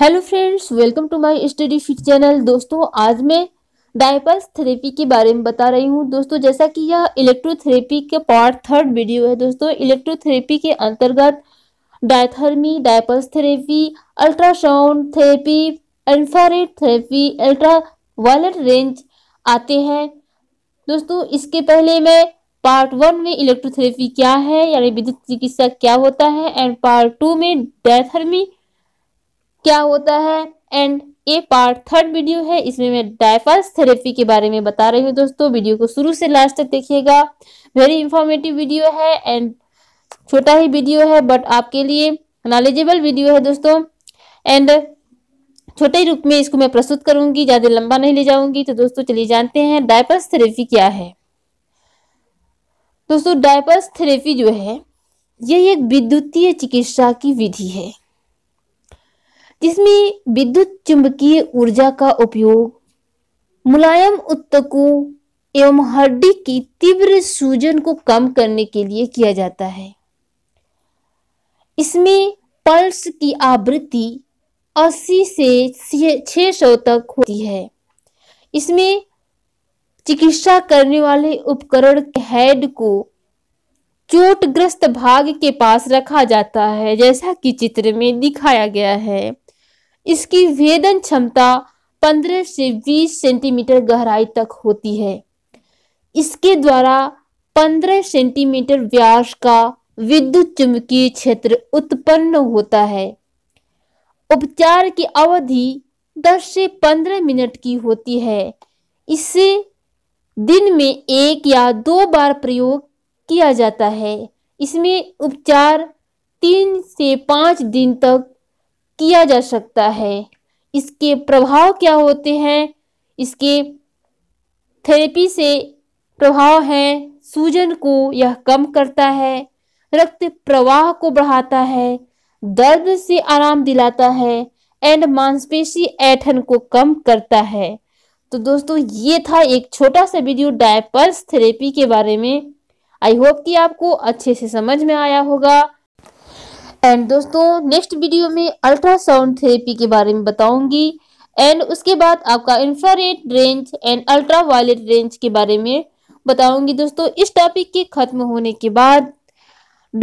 hello friends welcome to my Study Fit channel दोस्तों आज मैं डायपर्स थेरेपी के बारे में बता रही हूँ दोस्तों जैसा कि यह इलेक्ट्रोथेरेपी के पार्ट थर्ड वीडियो है दोस्तों इलेक्ट्रोथेरेपी के अंतर्गत diathermy diapers therapy ultrasound therapy infrared therapy ultra violet range आते हैं दोस्तों इसके पहले मैं पार्ट वन में इलेक्ट्रोथेरेपी क्या है यानी विद्युत चिकित्सा क्या होता है एंड पार्ट टू में डायथर्मी क्या होता है एंड ये पार्ट थर्ड वीडियो है इसमें मैं डायफर्स थेरेपी के बारे में बता रही हूँ दोस्तों वीडियो को शुरू से लास्ट तक देखिएगा वेरी इंफॉर्मेटिव वीडियो है एंड छोटा ही वीडियो है बट आपके लिए नॉलेजेबल वीडियो है दोस्तों एंड छोटे ही रूप में इसको मैं प्रस्तुत करूंगी ज्यादा लंबा नहीं ले जाऊंगी तो दोस्तों चलिए जानते हैं डायपर्स थेरेपी क्या है दोस्तों डायपर्स थेरेपी जो है यह एक विद्युतीय चिकित्सा की विधि है जिसमें विद्युत चुंबकीय ऊर्जा का उपयोग मुलायम उत्तकों एवं हड्डी की तीव्र सूजन को कम करने के लिए किया जाता है इसमें पल्स की आवृत्ति 80 से 600 तक होती है इसमें चिकित्सा करने वाले उपकरण के हेड को चोटग्रस्त भाग के पास रखा जाता है जैसा कि चित्र में दिखाया गया है इसकी वेदन क्षमता 15 से 20 सेंटीमीटर गहराई तक होती है इसके द्वारा 15 सेंटीमीटर व्यास का विद्युत चुंबकीय क्षेत्र उत्पन्न होता है उपचार की अवधि 10 से 15 मिनट की होती है इसे दिन में एक या दो बार प्रयोग किया जाता है इसमें उपचार तीन से पाँच दिन तक किया जा सकता है इसके प्रभाव क्या होते हैं इसके थेरेपी से प्रभाव है सूजन को यह कम करता है रक्त प्रवाह को बढ़ाता है दर्द से आराम दिलाता है एंड मांसपेशी ऐठन को कम करता है तो दोस्तों ये था एक छोटा सा वीडियो डायपर्स थेरेपी के बारे में आई होप कि आपको अच्छे से समझ में आया होगा एंड दोस्तों नेक्स्ट वीडियो में अल्ट्रासाउंड थेरेपी के बारे में बताऊंगी एंड उसके बाद आपका infrared range and ultra violet range के बारे में बताऊंगी दोस्तों इस टॉपिक के खत्म होने के बाद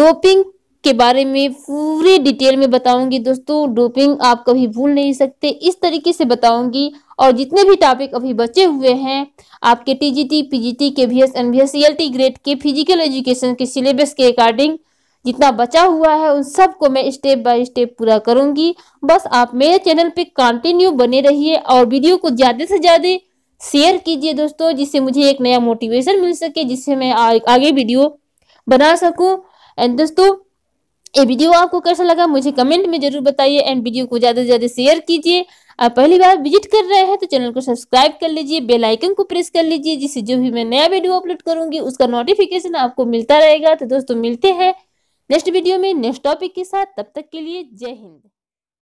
डोपिंग के बारे में पूरी डिटेल में बताऊंगी दोस्तों डोपिंग आप कभी भूल नहीं सकते इस तरीके से बताऊंगी और जितने भी टॉपिक अभी बचे हुए हैं आपके टीजीटी पीजीटी के वी एस एन ग्रेड के फिजिकल एजुकेशन के सिलेबस के अकॉर्डिंग जितना बचा हुआ है उन सब को मैं स्टेप बाय स्टेप पूरा करूंगी बस आप मेरे चैनल पे कंटिन्यू बने रहिए और वीडियो को ज़्यादा से ज़्यादा शेयर कीजिए दोस्तों जिससे मुझे एक नया मोटिवेशन मिल सके जिससे मैं आगे वीडियो बना सकूं एंड दोस्तों ये वीडियो आपको कैसा लगा मुझे कमेंट में जरूर बताइए एंड वीडियो को ज़्यादा से ज़्यादा शेयर कीजिए आप पहली बार विजिट कर रहे हैं तो चैनल को सब्सक्राइब कर लीजिए बेल आइकन को प्रेस कर लीजिए जिससे जो भी मैं नया वीडियो अपलोड करूंगी उसका नोटिफिकेशन आपको मिलता रहेगा तो दोस्तों मिलते हैं नेक्स्ट वीडियो में नेक्स्ट टॉपिक के साथ तब तक के लिए जय हिंद